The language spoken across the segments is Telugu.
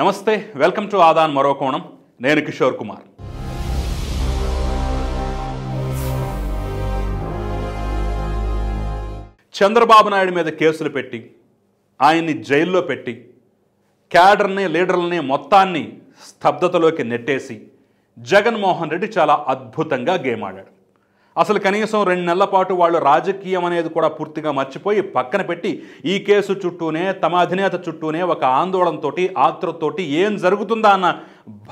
నమస్తే వెల్కమ్ టు ఆదాన్ మరో కోణం నేను కిషోర్ కుమార్ చంద్రబాబు నాయుడు మీద కేసులు పెట్టి ఆయన్ని జైల్లో పెట్టి క్యాడర్ని లీడర్లని మొత్తాన్ని స్తబ్దతలోకి నెట్టేసి జగన్మోహన్ రెడ్డి చాలా అద్భుతంగా గేమ్ ఆడాడు అసలు కనీసం రెండు నెలల పాటు వాళ్ళు రాజకీయం అనేది కూడా పూర్తిగా మర్చిపోయి పక్కన పెట్టి ఈ కేసు చుట్టూనే తమ అధినేత చుట్టూనే ఒక ఆందోళనతోటి ఆతృతోటి ఏం జరుగుతుందా అన్న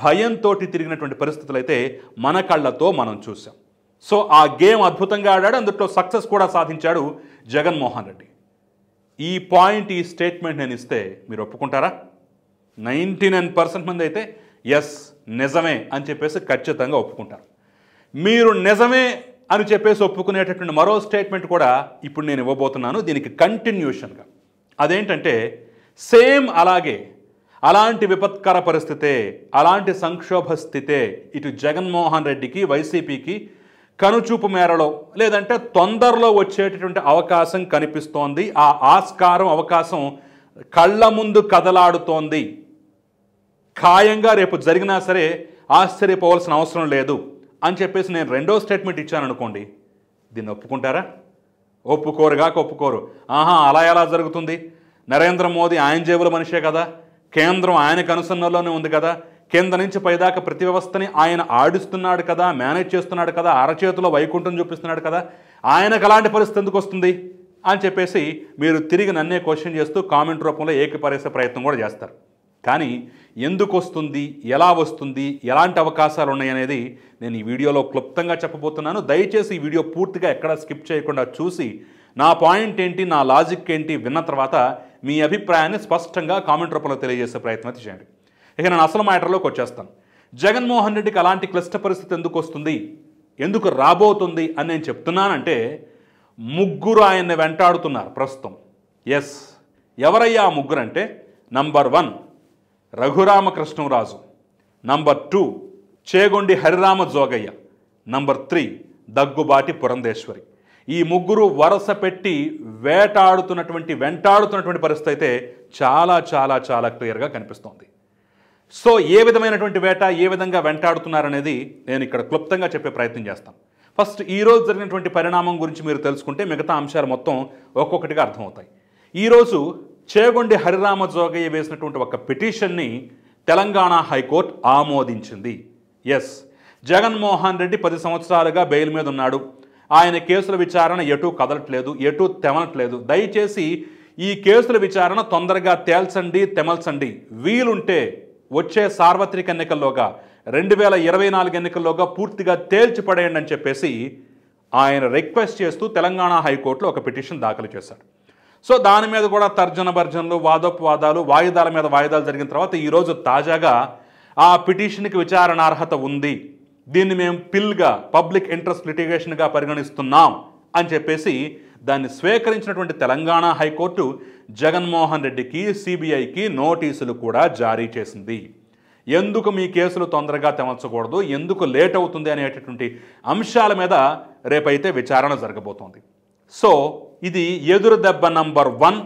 భయంతో తిరిగినటువంటి పరిస్థితులు అయితే మన కళ్ళతో మనం చూసాం సో ఆ గేమ్ అద్భుతంగా ఆడాడు అందుట్లో సక్సెస్ కూడా సాధించాడు జగన్మోహన్ రెడ్డి ఈ పాయింట్ ఈ స్టేట్మెంట్ నేను ఇస్తే మీరు ఒప్పుకుంటారా నైంటీ నైన్ పర్సెంట్ మంది అయితే ఎస్ నిజమే అని చెప్పేసి ఖచ్చితంగా ఒప్పుకుంటారు మీరు నిజమే అని చెప్పేసి ఒప్పుకునేటటువంటి మరో స్టేట్మెంట్ కూడా ఇప్పుడు నేను ఇవ్వబోతున్నాను దీనికి కంటిన్యూషన్గా అదేంటంటే సేమ్ అలాగే అలాంటి విపత్కర పరిస్థితే అలాంటి సంక్షోభ స్థితే ఇటు జగన్మోహన్ రెడ్డికి వైసీపీకి కనుచూపు మేరలో లేదంటే తొందరలో వచ్చేటటువంటి అవకాశం కనిపిస్తోంది ఆ ఆస్కారం అవకాశం కళ్ళ ముందు కదలాడుతోంది ఖాయంగా రేపు జరిగినా సరే ఆశ్చర్యపోవాల్సిన అవసరం లేదు అని చెప్పేసి నేను రెండో స్టేట్మెంట్ ఇచ్చాను అనుకోండి దీన్ని ఒప్పుకుంటారా ఒప్పుకోరు కాక ఒప్పుకోరు ఆహా అలా ఎలా జరుగుతుంది నరేంద్ర మోదీ ఆయన జేబుల మనిషే కదా కేంద్రం ఆయనకు అనుసరణలోనే ఉంది కదా కింద నుంచి పైదాకా ప్రతి వ్యవస్థని ఆయన ఆడిస్తున్నాడు కదా మేనేజ్ చేస్తున్నాడు కదా అరచేతిలో వైకుంఠం చూపిస్తున్నాడు కదా ఆయనకు అలాంటి పరిస్థితి ఎందుకు వస్తుంది అని చెప్పేసి మీరు తిరిగి నన్నే క్వశ్చన్ చేస్తూ కామెంట్ రూపంలో ఏకీపరేసే ప్రయత్నం కూడా చేస్తారు కానీ ఎందుకు వస్తుంది ఎలా వస్తుంది ఎలాంటి అవకాశాలు ఉన్నాయనేది నేను ఈ వీడియోలో క్లుప్తంగా చెప్పబోతున్నాను దయచేసి ఈ వీడియో పూర్తిగా ఎక్కడ స్కిప్ చేయకుండా చూసి నా పాయింట్ ఏంటి నా లాజిక్ ఏంటి విన్న తర్వాత మీ అభిప్రాయాన్ని స్పష్టంగా కామెంట్ రూపంలో తెలియజేసే ప్రయత్నం అయితే చేయండి ఇక నేను అసలు మ్యాటర్లోకి వచ్చేస్తాను జగన్మోహన్ రెడ్డికి అలాంటి క్లిష్ట పరిస్థితి ఎందుకు వస్తుంది ఎందుకు రాబోతుంది అని నేను చెప్తున్నానంటే ముగ్గురు ఆయన్ని వెంటాడుతున్నారు ప్రస్తుతం ఎస్ ఎవరయ్యా ఆ number one Raghuramakrishnaraju number two Chegondi Harirama Jogaiah number three Daggubati Purandeswari ఈ ముగ్గురు వరస పెట్టి వేటాడుతున్నటువంటి వెంటాడుతున్నటువంటి పరిస్థితి అయితే చాలా చాలా చాలా క్లియర్గా కనిపిస్తోంది సో ఏ విధమైనటువంటి వేట ఏ విధంగా వెంటాడుతున్నారనేది నేను ఇక్కడ క్లుప్తంగా చెప్పే ప్రయత్నం చేస్తాను ఫస్ట్ ఈరోజు జరిగినటువంటి పరిణామం గురించి మీరు తెలుసుకుంటే మిగతా అంశాలు మొత్తం ఒక్కొక్కటిగా అర్థమవుతాయి ఈరోజు చేగొండి హరిరామ జోగయ్య వేసినటువంటి ఒక పిటిషన్ని తెలంగాణ హైకోర్టు ఆమోదించింది ఎస్ జగన్మోహన్ రెడ్డి పది సంవత్సరాలుగా బెయిల్ మీద ఉన్నాడు ఆయన కేసుల విచారణ ఎటు కదలట్లేదు ఎటు తెమలట్లేదు దయచేసి ఈ కేసుల విచారణ తొందరగా తేల్చండి తెమల్చండి వీలుంటే వచ్చే సార్వత్రిక ఎన్నికల్లోగా రెండు వేల ఇరవై నాలుగు ఎన్నికల్లోగా పూర్తిగా తేల్చి పడేయండి అని చెప్పేసి ఆయన రిక్వెస్ట్ చేస్తూ తెలంగాణ హైకోర్టులో ఒక పిటిషన్ దాఖలు చేశాడు సో దాని మీద కూడా తర్జన భర్జనలు వాదోపవాదాలు వాయిదాల మీద వాయిదాలు జరిగిన తర్వాత ఈరోజు తాజాగా ఆ పిటిషన్కి విచారణ అర్హత ఉంది దీన్ని మేము పిల్గా పబ్లిక్ ఇంట్రెస్ట్ లిటిగేషన్గా పరిగణిస్తున్నాం అని చెప్పేసి దాన్ని స్వీకరించినటువంటి తెలంగాణ హైకోర్టు జగన్మోహన్ రెడ్డికి సిబిఐకి నోటీసులు కూడా జారీ చేసింది ఎందుకు మీ కేసులు తొందరగా తెమల్చకూడదు ఎందుకు లేట్ అవుతుంది అనేటటువంటి అంశాల మీద రేపైతే విచారణ జరగబోతోంది సో ఇది ఎదురు దెబ్బ నంబర్ వన్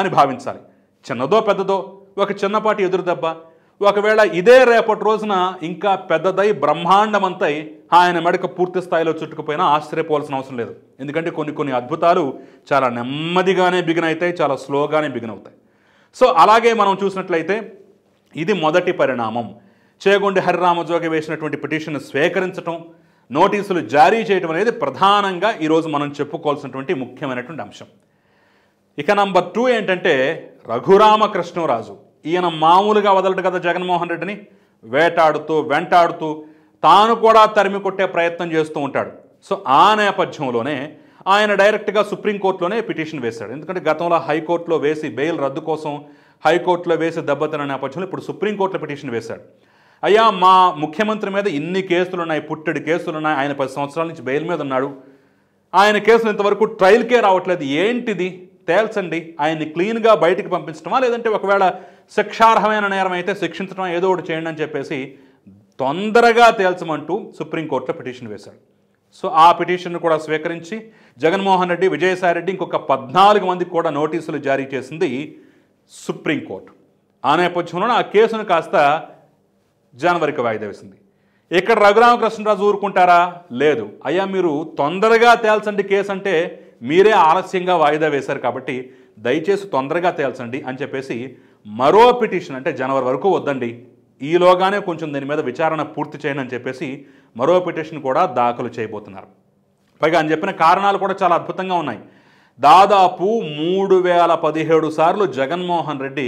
అని భావించాలి చిన్నదో పెద్దదో ఒక చిన్నపాటి ఎదురు దెబ్బ ఒకవేళ ఇదే రేపటి రోజున ఇంకా పెద్దదై బ్రహ్మాండమంతై ఆయన మెడక పూర్తి స్థాయిలో చుట్టుకుపోయినా ఆశ్చర్యపోవాల్సిన అవసరం లేదు ఎందుకంటే కొన్ని కొన్ని అద్భుతాలు చాలా నెమ్మదిగానే బిగిన్ అవుతాయి చాలా స్లోగానే బిగిన్ అవుతాయి సో అలాగే మనం చూసినట్లయితే ఇది మొదటి పరిణామం చేగొండి హరిరామజోగి వేసినటువంటి పిటిషన్ స్వీకరించటం నోటీసులు జారీ చేయడం అనేది ప్రధానంగా ఈరోజు మనం చెప్పుకోవాల్సినటువంటి ముఖ్యమైనటువంటి అంశం ఇక నంబర్ టూ ఏంటంటే రఘురామకృష్ణరాజు ఈయన మామూలుగా వదలడు కదా జగన్మోహన్ రెడ్డిని వేటాడుతూ వెంటాడుతూ తాను కూడా తరిమి కొట్టే ప్రయత్నం చేస్తూ ఉంటాడు సో ఆ నేపథ్యంలోనే ఆయన డైరెక్ట్గా సుప్రీంకోర్టులోనే పిటిషన్ వేశాడు ఎందుకంటే గతంలో హైకోర్టులో వేసి బెయిల్ రద్దు కోసం హైకోర్టులో వేసి దెబ్బతిన నేపథ్యంలో ఇప్పుడు సుప్రీంకోర్టులో పిటిషన్ వేశాడు అయ్యా మా ముఖ్యమంత్రి మీద ఇన్ని కేసులు ఉన్నాయి పుట్టెడు కేసులు ఉన్నాయి ఆయన పది సంవత్సరాల నుంచి బెయిల్ మీద ఉన్నాడు ఆయన కేసులు ఇంతవరకు ట్రయల్కే రావట్లేదు ఏంటిది తేల్చండి ఆయన్ని క్లీన్గా బయటికి పంపించడమా లేదంటే ఒకవేళ శిక్షార్హమైన నేరం అయితే శిక్షించడం ఏదో ఒకటి చేయండి అని చెప్పేసి తొందరగా తేల్చమంటూ సుప్రీంకోర్టులో పిటిషన్ వేశాడు సో ఆ పిటిషన్ను కూడా స్వీకరించి జగన్మోహన్ రెడ్డి విజయసాయి రెడ్డి ఇంకొక పద్నాలుగు మందికి కూడా నోటీసులు జారీ చేసింది సుప్రీంకోర్టు ఆ నేపథ్యంలో ఆ కేసును కాస్త జనవరికి వాయిదా వేసింది ఇక్కడ రఘురామకృష్ణరాజు ఊరుకుంటారా లేదు అయ్యా మీరు తొందరగా తేల్చండి కేసు అంటే మీరే ఆలస్యంగా వాయిదా వేశారు కాబట్టి దయచేసి తొందరగా తేల్చండి అని చెప్పేసి మరో పిటిషన్ అంటే జనవరి వరకు వద్దండి ఈలోగానే కొంచెం దీని మీద విచారణ పూర్తి చేయను అని చెప్పేసి మరో పిటిషన్ కూడా దాఖలు చేయబోతున్నారు పైగా అని చెప్పిన కారణాలు కూడా చాలా అద్భుతంగా ఉన్నాయి దాదాపు మూడు వేల పదిహేడు సార్లు జగన్మోహన్ రెడ్డి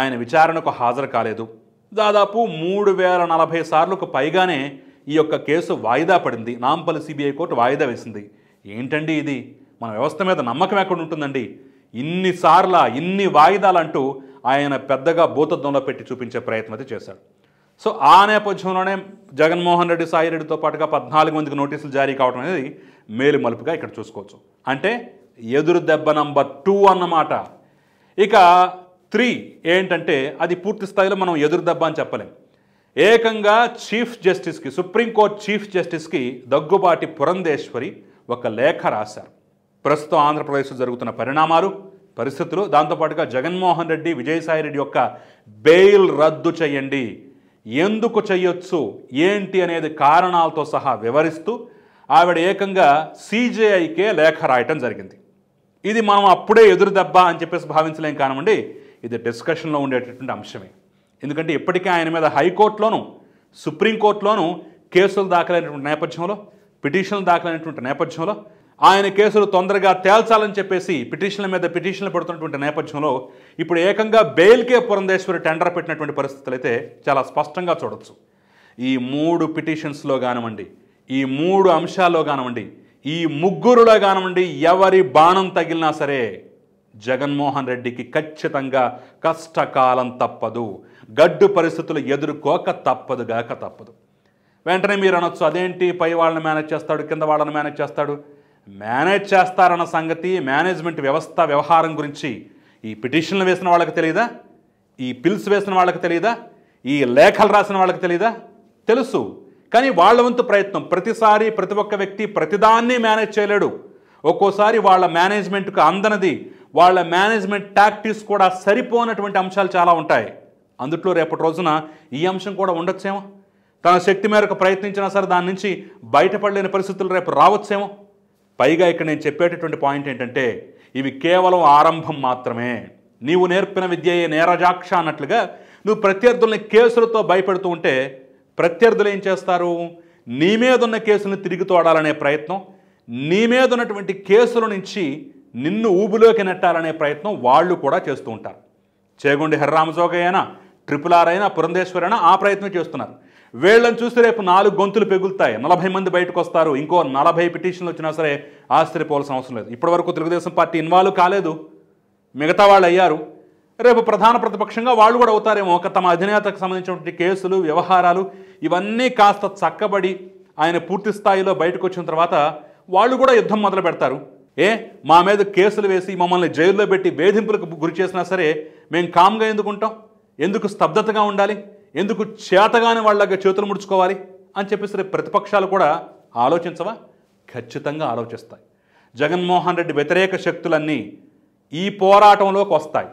ఆయన విచారణకు హాజరు కాలేదు దాదాపు మూడు వేల నలభై సార్లకు పైగానే ఈ యొక్క కేసు వాయిదా పడింది నాంపల్లి సిబిఐ కోర్టు వాయిదా వేసింది ఏంటండి ఇది మన వ్యవస్థ మీద నమ్మకం ఎక్కడ ఉంటుందండి ఇన్నిసార్ల ఇన్ని వాయిదాలంటూ ఆయన పెద్దగా భూతద్దంలో పెట్టి చూపించే ప్రయత్నం అయితే చేశాడు సో ఆ నేపథ్యంలోనే జగన్మోహన్ రెడ్డి సాయి రెడ్డితో పాటుగా పద్నాలుగు మందికి నోటీసులు జారీ కావడం అనేది మేలు మలుపుగా ఇక్కడ చూసుకోవచ్చు అంటే ఎదురు దెబ్బ నంబర్ టూ అన్నమాట ఇక త్రీ ఏంటంటే అది పూర్తి స్థాయిలో మనం ఎదురు దెబ్బ అని చెప్పలేం ఏకంగా చీఫ్ జస్టిస్కి సుప్రీంకోర్టు చీఫ్ జస్టిస్కి దగ్గుబాటి పురంధేశ్వరి ఒక లేఖ రాశారు ప్రస్తుతం ఆంధ్రప్రదేశ్లో జరుగుతున్న పరిణామాలు పరిస్థితులు దాంతోపాటుగా జగన్మోహన్ రెడ్డి విజయసాయిరెడ్డి యొక్క బెయిల్ రద్దు చేయండి ఎందుకు చేయొచ్చు ఏంటి అనేది కారణాలతో సహా వివరిస్తూ ఆవిడ ఏకంగా సీజేఐకే లేఖ రాయటం జరిగింది ఇది మనం అప్పుడే ఎదురు దెబ్బ అని చెప్పేసి భావించలేం కానివ్వండి ఇది డిస్కషన్లో ఉండేటటువంటి అంశమే ఎందుకంటే ఇప్పటికే ఆయన మీద హైకోర్టులోనూ సుప్రీంకోర్టులోనూ కేసులు దాఖలైనటువంటి నేపథ్యంలో పిటిషన్లు దాఖలైనటువంటి నేపథ్యంలో ఆయన కేసులు తొందరగా తేల్చాలని చెప్పేసి పిటిషన్ల మీద పిటిషన్లు పెడుతున్నటువంటి నేపథ్యంలో ఇప్పుడు ఏకంగా బెయిల్కే పురంధేశ్వరి టెండర్ పెట్టినటువంటి పరిస్థితులు అయితే చాలా స్పష్టంగా చూడొచ్చు ఈ మూడు పిటిషన్స్లో కానివ్వండి ఈ మూడు అంశాల్లో కానివ్వండి ఈ ముగ్గురులో కానివ్వండి ఎవరి బాణం తగిలినా సరే జగన్మోహన్ రెడ్డికి ఖచ్చితంగా కష్టకాలం తప్పదు గడ్డు పరిస్థితులు ఎదుర్కోక తప్పదు గాక తప్పదు వెంటనే మీరు అనొచ్చు అదేంటి పై వాళ్ళని మేనేజ్ చేస్తాడు కింద వాళ్ళని మేనేజ్ చేస్తాడు మేనేజ్ చేస్తారన్న సంగతి మేనేజ్మెంట్ వ్యవస్థ వ్యవహారం గురించి ఈ పిటిషన్లు వేసిన వాళ్ళకి తెలియదా ఈ పిల్స్ వేసిన వాళ్ళకి తెలియదా ఈ లేఖలు రాసిన వాళ్ళకి తెలియదా తెలుసు కానీ వాళ్ళ వంతు ప్రయత్నం ప్రతిసారి ప్రతి ఒక్క వ్యక్తి ప్రతిదాన్ని మేనేజ్ చేయలేడు ఒక్కోసారి వాళ్ళ మేనేజ్మెంట్కు అందనది వాళ్ళ మేనేజ్మెంట్ టాక్టిక్స్ కూడా సరిపోనటువంటి అంశాలు చాలా ఉంటాయి అందుట్లో రేపటి రోజున ఈ అంశం కూడా ఉండొచ్చేమో తన శక్తి మేరకు ప్రయత్నించినా సరే దాని నుంచి బయటపడలేని పరిస్థితులు రేపు రావచ్చేమో పైగా ఇక్కడ నేను చెప్పేటటువంటి పాయింట్ ఏంటంటే ఇవి కేవలం ఆరంభం మాత్రమే నీవు నేర్పిన విద్యయే నేరజాక్ష అన్నట్లుగా నువ్వు ప్రత్యర్థుల్ని కేసులతో భయపెడుతూ ఉంటే ప్రత్యర్థులు ఏం చేస్తారు నీ మీదున్న కేసులను తిరిగి తోడాలనే ప్రయత్నం నీ మీదున్నటువంటి కేసుల నుంచి నిన్ను ఊబులోకి నెట్టాలనే ప్రయత్నం వాళ్ళు కూడా చేస్తూ ఉంటారు చేగొండి హర్రామజోగయ్య అయినా ట్రిపుల్ ఆర్ అయినా పురంధేశ్వరి అయినా ఆ ప్రయత్నం చేస్తున్నారు వీళ్ళని చూసి రేపు నాలుగు గొంతులు పెగులుతాయి నలభై మంది బయటకు వస్తారు ఇంకో నలభై పిటిషన్లు వచ్చినా సరే ఆశ్చర్యపోవాల్సిన అవసరం లేదు ఇప్పటివరకు తెలుగుదేశం పార్టీ ఇన్వాల్వ్ కాలేదు మిగతా వాళ్ళు అయ్యారు రేపు ప్రధాన ప్రతిపక్షంగా వాళ్ళు కూడా అవుతారేమో ఒక తమ అధినేతకు సంబంధించినటువంటి కేసులు వ్యవహారాలు ఇవన్నీ కాస్త చక్కబడి ఆయన పూర్తి స్థాయిలో బయటకు వచ్చిన తర్వాత వాళ్ళు కూడా యుద్ధం మొదలు పెడతారు ఏ మా మీద కేసులు వేసి మమ్మల్ని జైల్లో పెట్టి వేధింపులకు గురి చేసినా సరే మేము కామ్గా ఎందుకుంటాం ఎందుకు స్తబ్దతగా ఉండాలి ఎందుకు చేతగాని వాళ్ళగా చేతులు ముడుచుకోవాలి అని చెప్పేసి ప్రతిపక్షాలు కూడా ఆలోచించవా ఖచ్చితంగా ఆలోచిస్తాయి జగన్మోహన్ రెడ్డి వ్యతిరేక శక్తులన్నీ ఈ పోరాటంలోకి వస్తాయి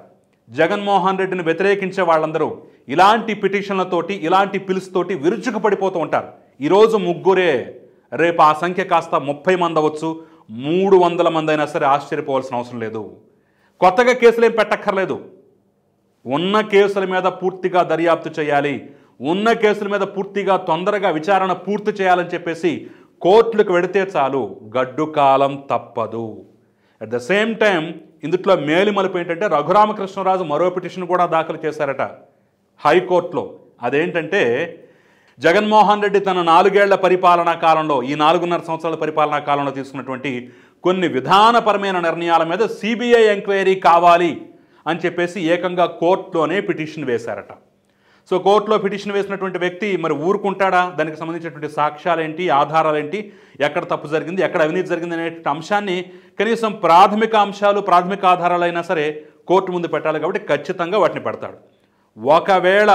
జగన్మోహన్ రెడ్డిని వ్యతిరేకించే వాళ్ళందరూ ఇలాంటి పిటిషన్లతోటి ఇలాంటి పిలుస్తోటి విరుచుకు పడిపోతూ ఉంటారు ఈరోజు ముగ్గురే రేపు ఆ సంఖ్య కాస్త ముప్పై మంది అవ్వచ్చు మూడు వందల మంది అయినా సరే ఆశ్చర్యపోవాల్సిన అవసరం లేదు కొత్తగా కేసులు ఏం పెట్టక్కర్లేదు ఉన్న కేసుల మీద పూర్తిగా దర్యాప్తు చేయాలి ఉన్న కేసుల మీద పూర్తిగా తొందరగా విచారణ పూర్తి చేయాలని చెప్పేసి కోర్టులకు వెడితే చాలు గడ్డు కాలం తప్పదు అట్ ద సేమ్ టైం ఇందుట్లో మేలు మలుపు ఏంటంటే రఘురామకృష్ణరాజు మరో పిటిషన్ కూడా దాఖలు చేశారట హైకోర్టులో అదేంటంటే జగన్మోహన్ రెడ్డి తన నాలుగేళ్ల పరిపాలనా కాలంలో ఈ నాలుగున్నర సంవత్సరాల పరిపాలనా కాలంలో తీసుకున్నటువంటి కొన్ని విధానపరమైన నిర్ణయాల మీద సిబిఐ ఎంక్వైరీ కావాలి అని చెప్పేసి ఏకంగా కోర్టులోనే పిటిషన్ వేశారట సో కోర్టులో పిటిషన్ వేసినటువంటి వ్యక్తి మరి ఊరుకుంటాడా దానికి సంబంధించినటువంటి సాక్ష్యాలేంటి ఆధారాలేంటి ఎక్కడ తప్పు జరిగింది ఎక్కడ అవినీతి జరిగింది అనేటువంటి అంశాన్ని కనీసం ప్రాథమిక అంశాలు ప్రాథమిక ఆధారాలైనా సరే కోర్టు ముందు పెట్టాలి కాబట్టి ఖచ్చితంగా వాటిని పెడతాడు ఒకవేళ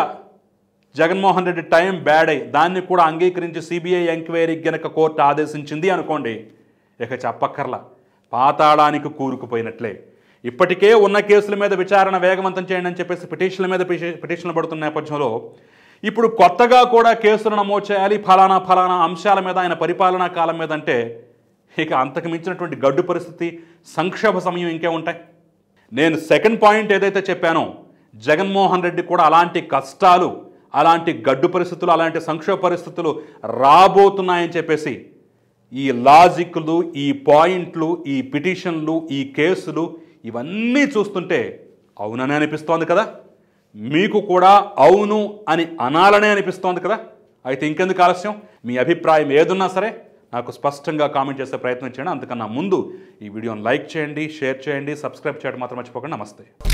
జగన్మోహన్ రెడ్డి టైం బ్యాడ్ అయ్యి దాన్ని కూడా అంగీకరించి సిబిఐ ఎంక్వైరీ గనక కోర్టు ఆదేశించింది అనుకోండి ఇక చెప్పక్కర్లా పాతాళానికి కూరుకుపోయినట్లే ఇప్పటికే ఉన్న కేసుల మీద విచారణ వేగవంతం చేయండి అని చెప్పేసి పిటిషన్ల మీద పిటిషన్లు పడుతున్న నేపథ్యంలో ఇప్పుడు కొత్తగా కూడా కేసులు నమోదు చేయాలి ఫలానా ఫలానా అంశాల మీద ఆయన పరిపాలనా కాలం మీద అంటే ఇక అంతకు మించినటువంటి గడ్డు పరిస్థితి సంక్షోభ సమయం ఇంకే ఉంటాయి నేను సెకండ్ పాయింట్ ఏదైతే చెప్పానో జగన్మోహన్ రెడ్డి కూడా అలాంటి కష్టాలు అలాంటి గడ్డు పరిస్థితులు అలాంటి సంక్షోభ పరిస్థితులు రాబోతున్నాయని చెప్పేసి ఈ లాజిక్లు ఈ పాయింట్లు ఈ పిటిషన్లు ఈ కేసులు ఇవన్నీ చూస్తుంటే అవుననే అనిపిస్తోంది కదా మీకు కూడా అవును అని అనాలనే అనిపిస్తోంది కదా అయితే ఇంకెందుకు ఆలస్యం మీ అభిప్రాయం ఏదున్నా సరే నాకు స్పష్టంగా కామెంట్ చేసే ప్రయత్నం చేయండి అంతకన్నా ముందు ఈ వీడియోని లైక్ చేయండి షేర్ చేయండి సబ్స్క్రైబ్ చేయడం మాత్రం మర్చిపోకండి నమస్తే